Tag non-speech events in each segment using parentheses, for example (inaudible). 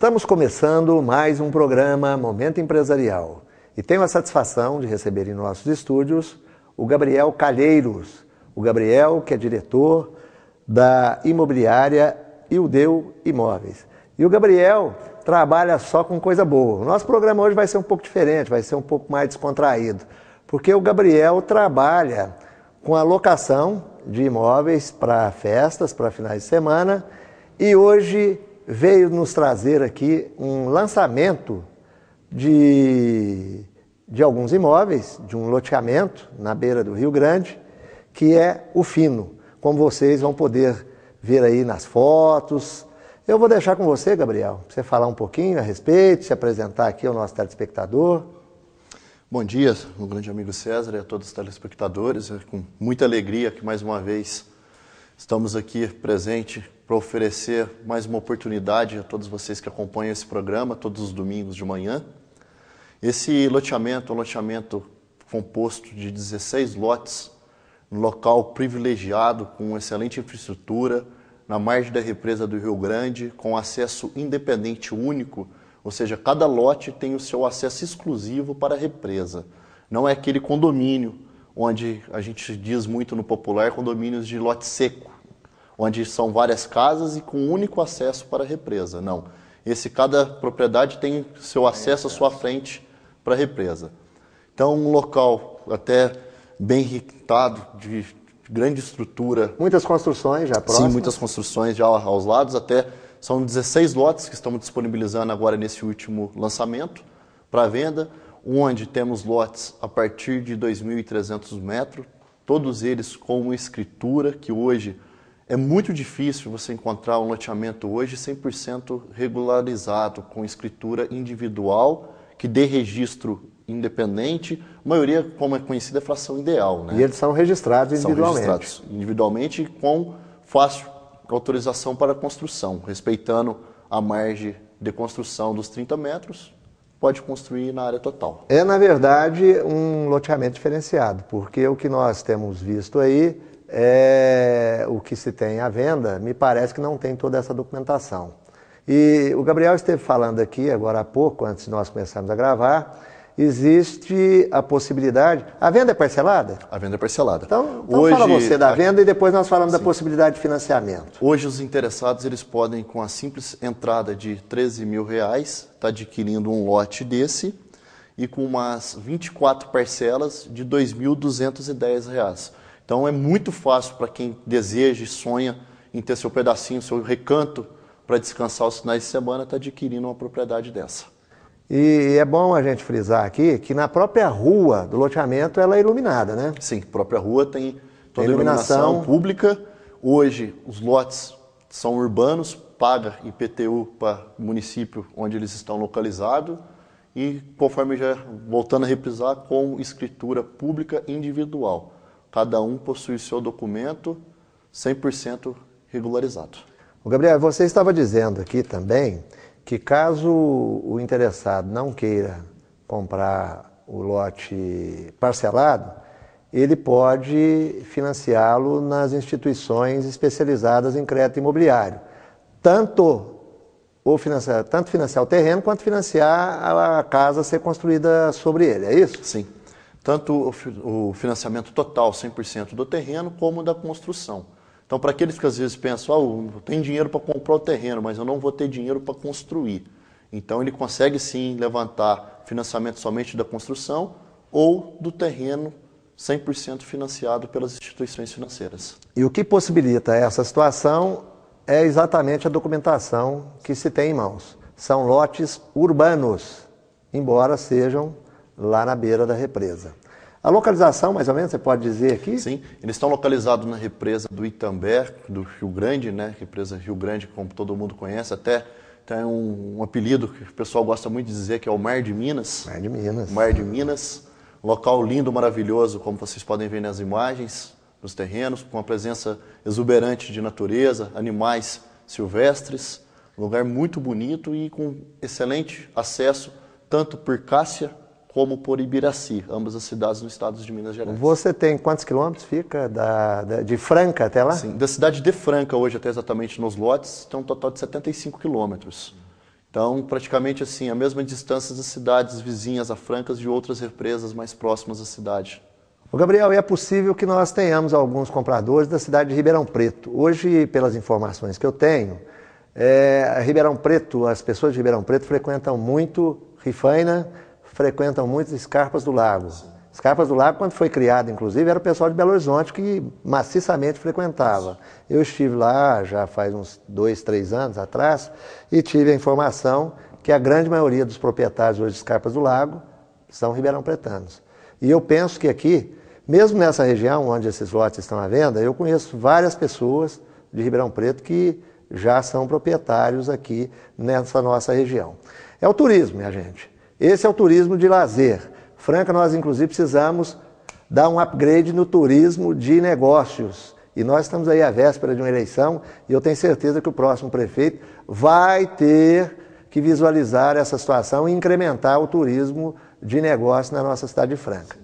Estamos começando mais um programa Momento Empresarial e tenho a satisfação de receber em nossos estúdios o Gabriel Calheiros. O Gabriel, que é diretor da imobiliária Ildeu Imóveis. E o Gabriel trabalha só com coisa boa. O nosso programa hoje vai ser um pouco diferente, vai ser um pouco mais descontraído, porque o Gabriel trabalha com a locação de imóveis para festas, para finais de semana, e hoje veio nos trazer aqui um lançamento de, de alguns imóveis, de um loteamento na beira do Rio Grande, que é o Fino, como vocês vão poder ver aí nas fotos. Eu vou deixar com você, Gabriel, para você falar um pouquinho a respeito, se apresentar aqui ao nosso telespectador. Bom dia, meu grande amigo César e a todos os telespectadores. É com muita alegria que mais uma vez Estamos aqui presente para oferecer mais uma oportunidade a todos vocês que acompanham esse programa todos os domingos de manhã. Esse loteamento é um loteamento composto de 16 lotes, um local privilegiado com excelente infraestrutura, na margem da represa do Rio Grande, com acesso independente único, ou seja, cada lote tem o seu acesso exclusivo para a represa. Não é aquele condomínio onde a gente diz muito no popular é condomínios de lote seco, onde são várias casas e com único acesso para a represa. Não. Esse cada propriedade tem seu acesso à sua frente para a represa. Então, um local até bem irritado, de grande estrutura. Muitas construções já próximas? Sim, muitas construções já aos lados. Até são 16 lotes que estamos disponibilizando agora nesse último lançamento para venda onde temos lotes a partir de 2.300 metros, todos eles com escritura, que hoje é muito difícil você encontrar um loteamento hoje 100% regularizado, com escritura individual, que dê registro independente. A maioria, como é conhecida, é fração ideal. Né? E eles são registrados individualmente. São registrados individualmente com fácil autorização para construção, respeitando a margem de construção dos 30 metros, pode construir na área total. É, na verdade, um loteamento diferenciado, porque o que nós temos visto aí é o que se tem à venda, me parece que não tem toda essa documentação. E o Gabriel esteve falando aqui agora há pouco, antes de nós começarmos a gravar, existe a possibilidade. A venda é parcelada? A venda é parcelada. Então, então Hoje, fala você da venda e depois nós falamos sim. da possibilidade de financiamento. Hoje os interessados eles podem, com a simples entrada de 13 mil reais, estar tá adquirindo um lote desse e com umas 24 parcelas de R$ 2.210. Então é muito fácil para quem deseja e sonha em ter seu pedacinho, seu recanto para descansar os finais de semana, estar tá adquirindo uma propriedade dessa. E é bom a gente frisar aqui que na própria rua do loteamento ela é iluminada, né? Sim, a própria rua tem toda tem iluminação. iluminação pública. Hoje os lotes são urbanos, paga IPTU para o município onde eles estão localizados e conforme já voltando a reprisar com escritura pública individual. Cada um possui seu documento 100% regularizado. O Gabriel, você estava dizendo aqui também que caso o interessado não queira comprar o lote parcelado, ele pode financiá-lo nas instituições especializadas em crédito imobiliário. Tanto, o financiar, tanto financiar o terreno quanto financiar a casa ser construída sobre ele, é isso? Sim. Tanto o financiamento total, 100% do terreno, como da construção. Então, para aqueles que às vezes pensam, ah, eu tenho dinheiro para comprar o terreno, mas eu não vou ter dinheiro para construir. Então, ele consegue sim levantar financiamento somente da construção ou do terreno 100% financiado pelas instituições financeiras. E o que possibilita essa situação é exatamente a documentação que se tem em mãos. São lotes urbanos, embora sejam lá na beira da represa. A localização, mais ou menos, você pode dizer aqui? Sim, eles estão localizados na represa do Itambé, do Rio Grande, né? Represa Rio Grande, como todo mundo conhece, até tem um, um, apelido que o pessoal gosta muito de dizer, que é o Mar de Minas. Mar de Minas. Mar de Minas, local lindo, maravilhoso, como vocês podem ver nas imagens, nos terrenos, com a presença exuberante de natureza, animais silvestres, lugar muito bonito e com excelente acesso tanto por Cássia como por Ibiraci, ambas as cidades no estado de Minas Gerais. Você tem quantos quilômetros fica da, da, de Franca até lá? Sim, da cidade de Franca hoje até exatamente nos lotes, tem um total de 75 quilômetros. Então, praticamente assim, a mesma distância das cidades vizinhas a Francas de outras represas mais próximas à cidade. Ô Gabriel, é possível que nós tenhamos alguns compradores da cidade de Ribeirão Preto. Hoje, pelas informações que eu tenho, é, Ribeirão Preto, as pessoas de Ribeirão Preto frequentam muito Rifaina, frequentam muito escarpas do lago. Escarpas do Lago, quando foi criado, inclusive, era o pessoal de Belo Horizonte que maciçamente frequentava. Eu estive lá já faz uns dois, três anos atrás e tive a informação que a grande maioria dos proprietários hoje de Escarpas do Lago são ribeirão-pretanos. E eu penso que aqui, mesmo nessa região onde esses lotes estão à venda, eu conheço várias pessoas de Ribeirão Preto que já são proprietários aqui nessa nossa região. É o turismo, minha gente. Esse é o turismo de lazer. Franca, nós inclusive precisamos dar um upgrade no turismo de negócios. E nós estamos aí à véspera de uma eleição e eu tenho certeza que o próximo prefeito vai ter que visualizar essa situação e incrementar o turismo de negócio na nossa cidade de Franca.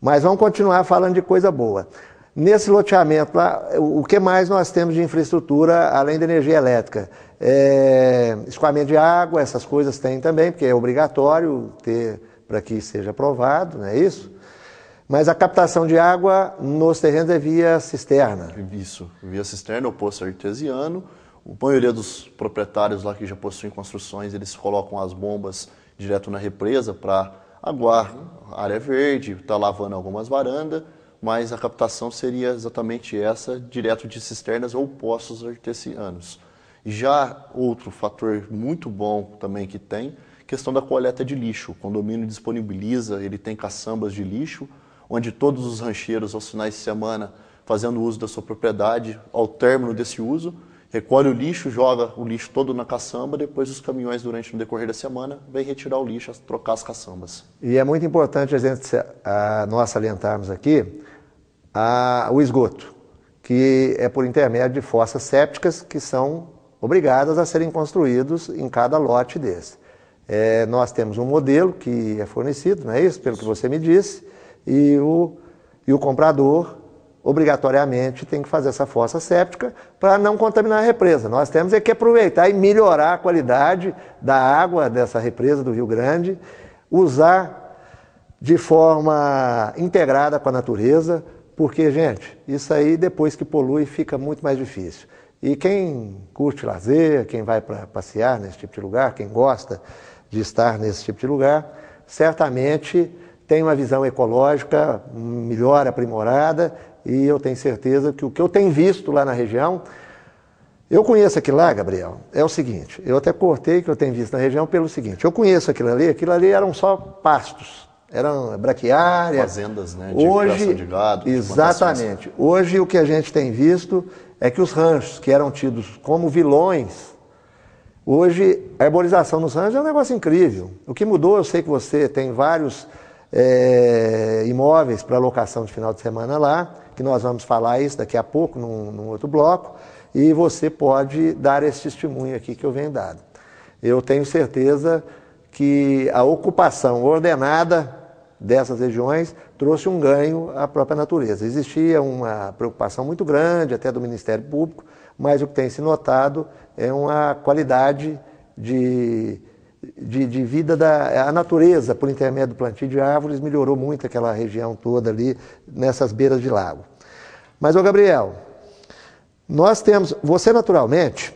Mas vamos continuar falando de coisa boa. Nesse loteamento lá, o que mais nós temos de infraestrutura além da energia elétrica? É, escoamento de água, essas coisas tem também, porque é obrigatório ter para que seja aprovado, não é isso? Mas a captação de água nos terrenos é via cisterna. Isso, via cisterna ou poço artesiano. A maioria dos proprietários lá que já possuem construções, eles colocam as bombas direto na represa para aguar a área verde, está lavando algumas varandas, mas a captação seria exatamente essa, direto de cisternas ou poços artesianos. Já outro fator muito bom também que tem, questão da coleta de lixo. O condomínio disponibiliza, ele tem caçambas de lixo, onde todos os rancheiros aos finais de semana, fazendo uso da sua propriedade, ao término desse uso, recolhe o lixo, joga o lixo todo na caçamba, depois os caminhões, durante o decorrer da semana, vêm retirar o lixo, trocar as caçambas. E é muito importante a gente, a, nós salientarmos aqui a, o esgoto, que é por intermédio de fossas sépticas, que são obrigadas a serem construídos em cada lote desse. É, nós temos um modelo que é fornecido, não é isso? Pelo que você me disse, e o, e o comprador obrigatoriamente tem que fazer essa fossa séptica para não contaminar a represa. Nós temos é que aproveitar e melhorar a qualidade da água dessa represa do Rio Grande, usar de forma integrada com a natureza, porque, gente, isso aí depois que polui fica muito mais difícil. E quem curte lazer, quem vai para passear nesse tipo de lugar, quem gosta de estar nesse tipo de lugar, certamente tem uma visão ecológica melhor aprimorada e eu tenho certeza que o que eu tenho visto lá na região, eu conheço aquilo lá, Gabriel, é o seguinte, eu até cortei que eu tenho visto na região pelo seguinte, eu conheço aquilo ali, aquilo ali eram só pastos, eram braquiárias. Fazendas, né? De hoje, de gado. Exatamente. De hoje o que a gente tem visto é que os ranchos, que eram tidos como vilões, hoje a arborização nos ranchos é um negócio incrível. O que mudou, eu sei que você tem vários é, imóveis para locação de final de semana lá, que nós vamos falar isso daqui a pouco, num, num outro bloco, e você pode dar esse testemunho aqui que eu venho dado. Eu tenho certeza que a ocupação ordenada dessas regiões trouxe um ganho à própria natureza. Existia uma preocupação muito grande, até do Ministério Público, mas o que tem se notado é uma qualidade de, de, de vida da a natureza, por intermédio do plantio de árvores, melhorou muito aquela região toda ali, nessas beiras de lago. Mas, ô Gabriel, nós temos, você naturalmente,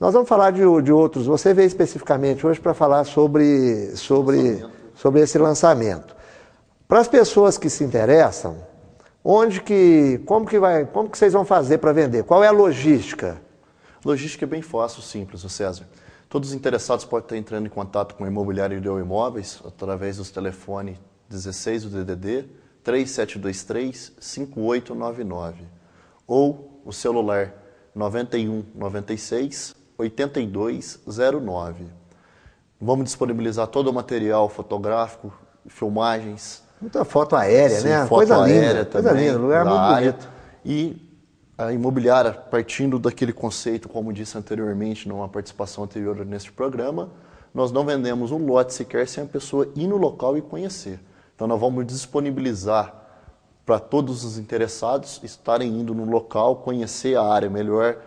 nós vamos falar de, de outros. Você veio especificamente hoje para falar sobre, sobre, sobre esse lançamento. Para as pessoas que se interessam, onde que, como que vai, como que vocês vão fazer para vender? Qual é a logística? Logística é bem fácil, simples, César. Todos os interessados podem estar entrando em contato com o imobiliário Ideal Imóveis através dos telefones 16 do DDD 3723 5899 ou o celular 9196 8209. Vamos disponibilizar todo o material fotográfico, filmagens. Muita foto aérea, Sim, né? Foto coisa aérea linda, também, coisa linda, lugar muito área. bonito. E a imobiliária, partindo daquele conceito, como disse anteriormente, numa participação anterior neste programa, nós não vendemos um lote sequer sem a pessoa ir no local e conhecer. Então nós vamos disponibilizar para todos os interessados estarem indo no local, conhecer a área melhor,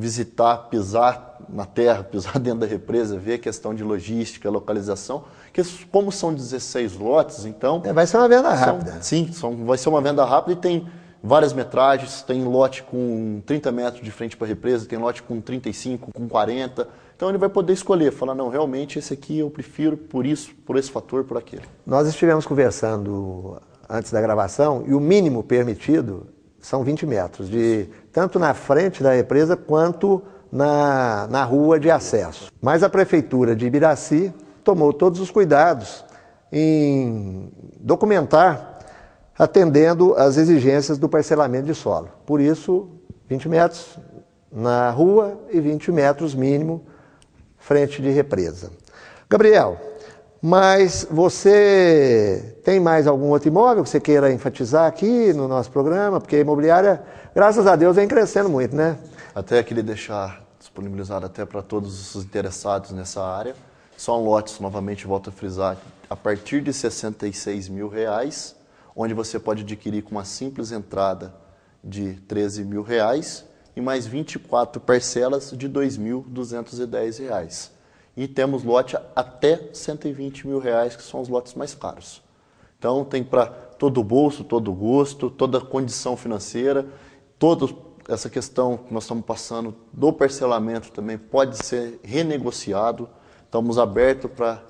visitar, pisar na terra, (laughs) pisar dentro da represa, ver a questão de logística, localização, que como são 16 lotes, então... É, vai ser uma venda são, rápida. Né? Sim, são, vai ser uma venda rápida e tem várias metragens, tem lote com 30 metros de frente para a represa, tem lote com 35, com 40. Então ele vai poder escolher, falar, não, realmente esse aqui eu prefiro por isso, por esse fator, por aquele. Nós estivemos conversando antes da gravação e o mínimo permitido são 20 metros, de, tanto na frente da represa quanto na, na rua de acesso. Mas a prefeitura de Ibiraci tomou todos os cuidados em documentar, atendendo às exigências do parcelamento de solo. Por isso, 20 metros na rua e 20 metros mínimo frente de represa. Gabriel, mas você tem mais algum outro imóvel que você queira enfatizar aqui no nosso programa? Porque a imobiliária, graças a Deus, vem crescendo muito, né? Até queria deixar disponibilizado até para todos os interessados nessa área. São lotes, novamente volto a frisar, a partir de 66 mil reais, onde você pode adquirir com uma simples entrada de 13 mil reais e mais 24 parcelas de 2.210 reais e temos lote até 120 mil reais, que são os lotes mais caros. Então tem para todo bolso, todo gosto, toda condição financeira, toda essa questão que nós estamos passando do parcelamento também pode ser renegociado. Estamos abertos para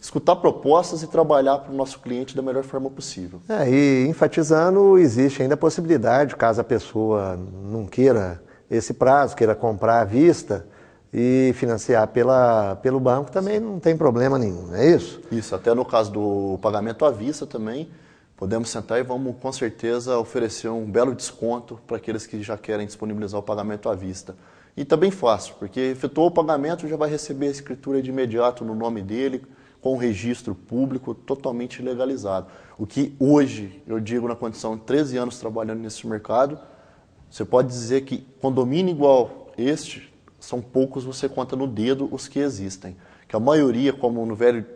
escutar propostas e trabalhar para o nosso cliente da melhor forma possível. É, e enfatizando, existe ainda a possibilidade, caso a pessoa não queira esse prazo, queira comprar à vista, e financiar pela, pelo banco também não tem problema nenhum, é isso? Isso, até no caso do pagamento à vista também, podemos sentar e vamos com certeza oferecer um belo desconto para aqueles que já querem disponibilizar o pagamento à vista. E está bem fácil, porque efetuou o pagamento, já vai receber a escritura de imediato no nome dele, com registro público totalmente legalizado. O que hoje, eu digo na condição de 13 anos trabalhando nesse mercado, você pode dizer que condomínio igual este são poucos, você conta no dedo os que existem. Que a maioria, como no velho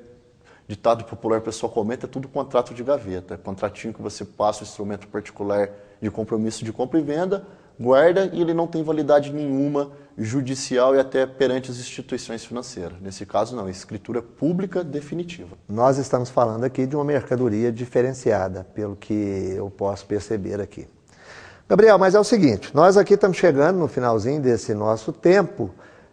ditado popular, o pessoal comenta, é tudo contrato de gaveta. É contratinho que você passa o instrumento particular de compromisso de compra e venda, guarda e ele não tem validade nenhuma judicial e até perante as instituições financeiras. Nesse caso, não, é escritura pública definitiva. Nós estamos falando aqui de uma mercadoria diferenciada, pelo que eu posso perceber aqui. Gabriel, mas é o seguinte, nós aqui estamos chegando no finalzinho desse nosso tempo.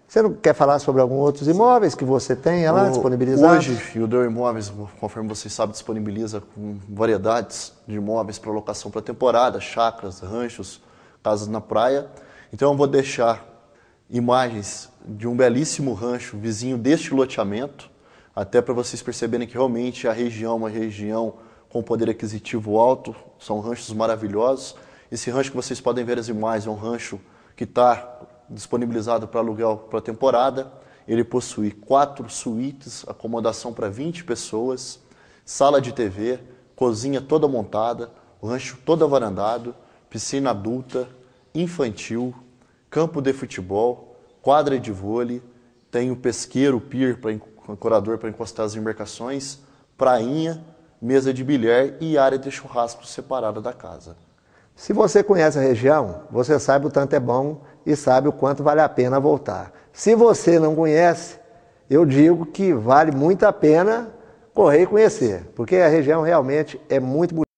Você não quer falar sobre alguns outros imóveis que você tem lá disponibilizados? Hoje, o Deu Imóveis, conforme vocês sabem, disponibiliza variedades de imóveis para locação para temporada, chacras, ranchos, casas na praia. Então eu vou deixar imagens de um belíssimo rancho vizinho deste loteamento, até para vocês perceberem que realmente a região é uma região com poder aquisitivo alto, são ranchos maravilhosos. Esse rancho que vocês podem ver as imagens é um rancho que está disponibilizado para aluguel para temporada. Ele possui quatro suítes, acomodação para 20 pessoas, sala de TV, cozinha toda montada, rancho todo avarandado, piscina adulta, infantil, campo de futebol, quadra de vôlei, tem o pesqueiro, o pier para ancorador para encostar as embarcações, prainha, mesa de bilhar e área de churrasco separada da casa. Se você conhece a região, você sabe o tanto é bom e sabe o quanto vale a pena voltar. Se você não conhece, eu digo que vale muito a pena correr e conhecer, porque a região realmente é muito bonita.